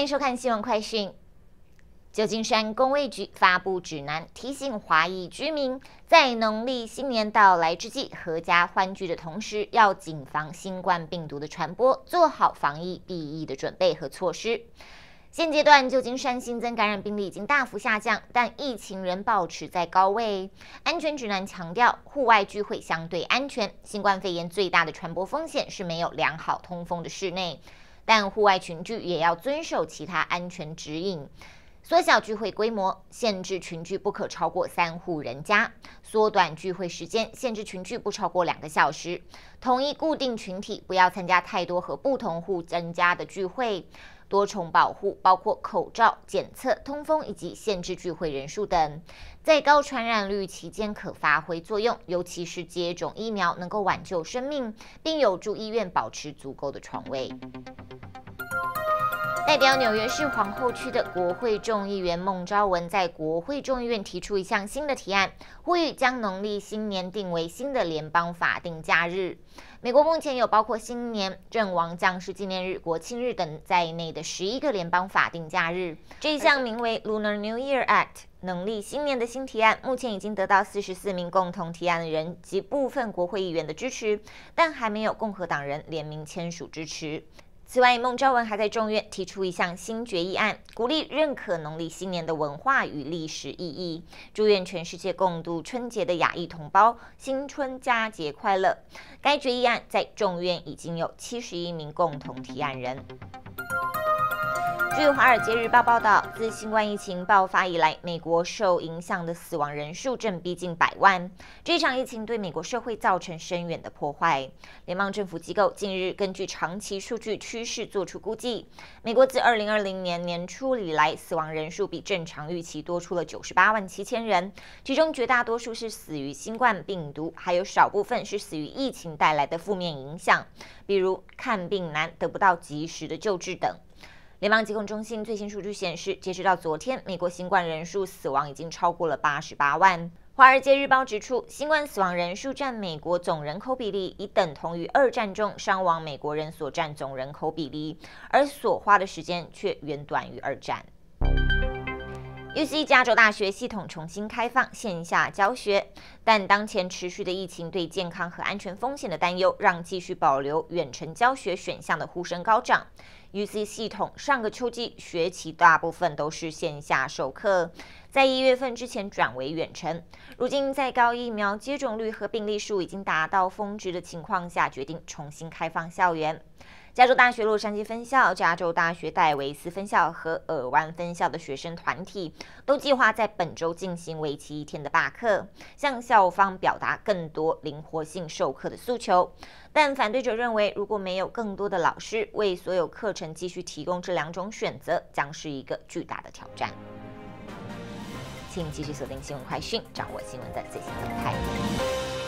欢迎收看《新闻快讯》。旧金山公卫局发布指南，提醒华裔居民在农历新年到来之际，阖家欢聚的同时，要谨防新冠病毒的传播，做好防疫避疫的准备和措施。现阶段，旧金山新增感染病例已经大幅下降，但疫情仍保持在高位。安全指南强调，户外聚会相对安全，新冠肺炎最大的传播风险是没有良好通风的室内。但户外群聚也要遵守其他安全指引，缩小聚会规模，限制群聚不可超过三户人家；缩短聚会时间，限制群聚不超过两个小时；同一固定群体不要参加太多和不同户增加的聚会。多重保护包括口罩、检测、通风以及限制聚会人数等，在高传染率期间可发挥作用。尤其是接种疫苗，能够挽救生命，并有助医院保持足够的床位。代表纽约市皇后区的国会众议员孟昭文在国会众议院提出一项新的提案，呼吁将农历新年定为新的联邦法定假日。美国目前有包括新年、阵亡将士纪念日、国庆日等在内的十一个联邦法定假日。这一项名为《Lunar New Year Act》（农历新年的）新提案，目前已经得到四十四名共同提案人及部分国会议员的支持，但还没有共和党人联名签署支持。此外，孟昭文还在众院提出一项新决议案，鼓励认可农历新年的文化与历史意义，祝愿全世界共度春节的亚裔同胞新春佳节快乐。该决议案在众院已经有七十一名共同提案人。据《华尔街日报》报道，自新冠疫情爆发以来，美国受影响的死亡人数正逼近百万。这场疫情对美国社会造成深远的破坏。联邦政府机构近日根据长期数据趋势做出估计，美国自二零二零年年初以来，死亡人数比正常预期多出了九十八万七千人，其中绝大多数是死于新冠病毒，还有少部分是死于疫情带来的负面影响，比如看病难、得不到及时的救治等。联邦疾控中心最新数据显示，截止到昨天，美国新冠人数死亡已经超过了八十八万。《华尔街日报》指出，新冠死亡人数占美国总人口比例已等同于二战中伤亡美国人所占总人口比例，而所花的时间却远短于二战。UC 加州大学系统重新开放线下教学，但当前持续的疫情对健康和安全风险的担忧，让继续保留远程教学选项的呼声高涨。UC 系统上个秋季学期大部分都是线下授课，在一月份之前转为远程。如今在高疫苗接种率和病例数已经达到峰值的情况下，决定重新开放校园。加州大学洛杉矶分校、加州大学戴维斯分校和尔湾分校的学生团体都计划在本周进行为期一天的罢课，向校方表达更多灵活性授课的诉求。但反对者认为，如果没有更多的老师为所有课程继续提供这两种选择，将是一个巨大的挑战。请继续锁定《新闻快讯》，掌握新闻的最新动态。